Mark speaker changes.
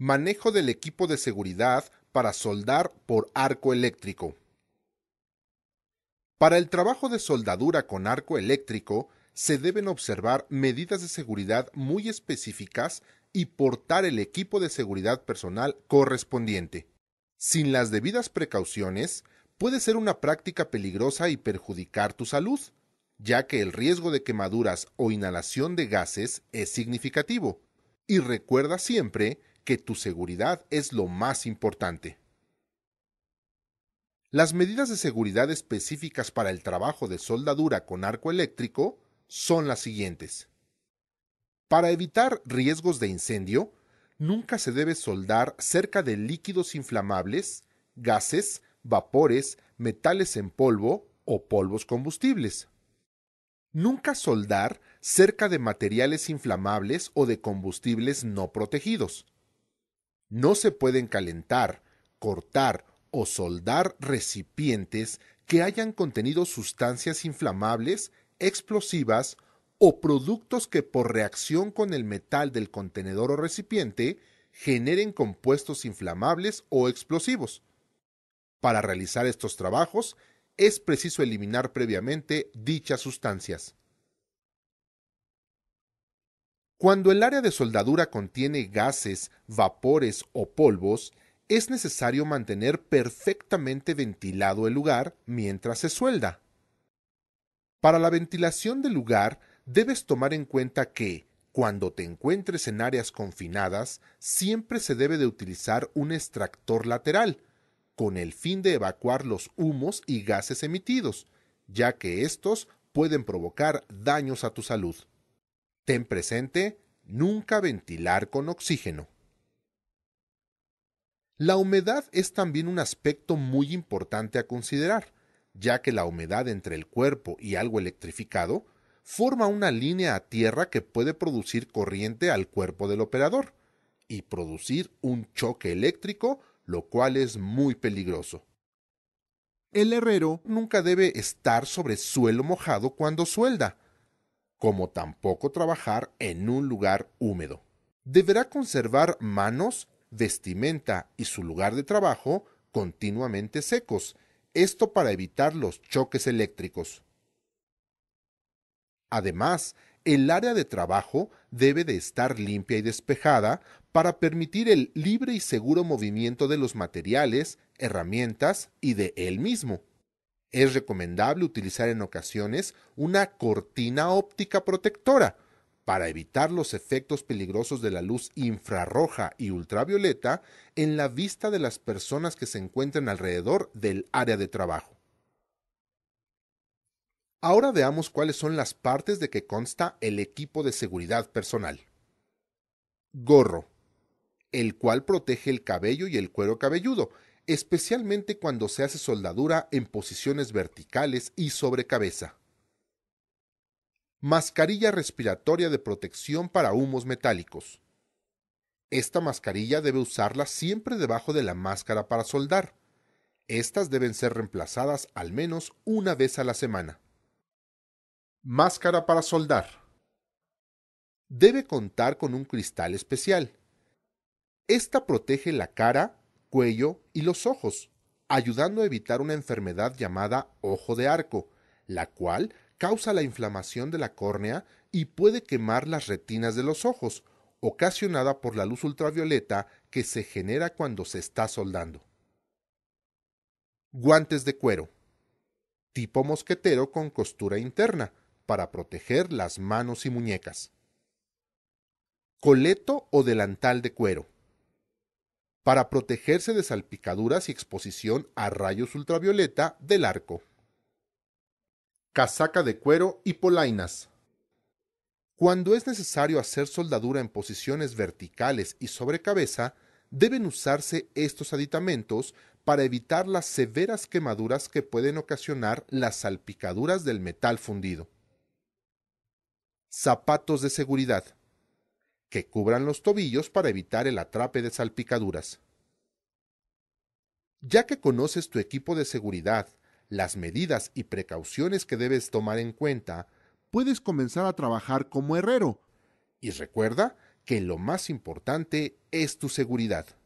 Speaker 1: Manejo del equipo de seguridad para soldar por arco eléctrico. Para el trabajo de soldadura con arco eléctrico, se deben observar medidas de seguridad muy específicas y portar el equipo de seguridad personal correspondiente. Sin las debidas precauciones, puede ser una práctica peligrosa y perjudicar tu salud, ya que el riesgo de quemaduras o inhalación de gases es significativo. Y recuerda siempre que tu seguridad es lo más importante. Las medidas de seguridad específicas para el trabajo de soldadura con arco eléctrico son las siguientes. Para evitar riesgos de incendio, nunca se debe soldar cerca de líquidos inflamables, gases, vapores, metales en polvo o polvos combustibles. Nunca soldar cerca de materiales inflamables o de combustibles no protegidos. No se pueden calentar, cortar o soldar recipientes que hayan contenido sustancias inflamables, explosivas o productos que por reacción con el metal del contenedor o recipiente generen compuestos inflamables o explosivos. Para realizar estos trabajos es preciso eliminar previamente dichas sustancias. Cuando el área de soldadura contiene gases, vapores o polvos, es necesario mantener perfectamente ventilado el lugar mientras se suelda. Para la ventilación del lugar, debes tomar en cuenta que, cuando te encuentres en áreas confinadas, siempre se debe de utilizar un extractor lateral, con el fin de evacuar los humos y gases emitidos, ya que estos pueden provocar daños a tu salud. Ten presente nunca ventilar con oxígeno. La humedad es también un aspecto muy importante a considerar, ya que la humedad entre el cuerpo y algo electrificado forma una línea a tierra que puede producir corriente al cuerpo del operador y producir un choque eléctrico, lo cual es muy peligroso. El herrero nunca debe estar sobre suelo mojado cuando suelda, como tampoco trabajar en un lugar húmedo. Deberá conservar manos, vestimenta y su lugar de trabajo continuamente secos, esto para evitar los choques eléctricos. Además, el área de trabajo debe de estar limpia y despejada para permitir el libre y seguro movimiento de los materiales, herramientas y de él mismo. Es recomendable utilizar en ocasiones una cortina óptica protectora para evitar los efectos peligrosos de la luz infrarroja y ultravioleta en la vista de las personas que se encuentran alrededor del área de trabajo. Ahora veamos cuáles son las partes de que consta el equipo de seguridad personal. Gorro, el cual protege el cabello y el cuero cabelludo especialmente cuando se hace soldadura en posiciones verticales y sobre cabeza. Mascarilla respiratoria de protección para humos metálicos. Esta mascarilla debe usarla siempre debajo de la máscara para soldar. Estas deben ser reemplazadas al menos una vez a la semana. Máscara para soldar. Debe contar con un cristal especial. Esta protege la cara, cuello y los ojos, ayudando a evitar una enfermedad llamada ojo de arco, la cual causa la inflamación de la córnea y puede quemar las retinas de los ojos, ocasionada por la luz ultravioleta que se genera cuando se está soldando. Guantes de cuero. Tipo mosquetero con costura interna, para proteger las manos y muñecas. Coleto o delantal de cuero para protegerse de salpicaduras y exposición a rayos ultravioleta del arco. Casaca de cuero y polainas. Cuando es necesario hacer soldadura en posiciones verticales y sobre cabeza, deben usarse estos aditamentos para evitar las severas quemaduras que pueden ocasionar las salpicaduras del metal fundido. Zapatos de seguridad que cubran los tobillos para evitar el atrape de salpicaduras. Ya que conoces tu equipo de seguridad, las medidas y precauciones que debes tomar en cuenta, puedes comenzar a trabajar como herrero. Y recuerda que lo más importante es tu seguridad.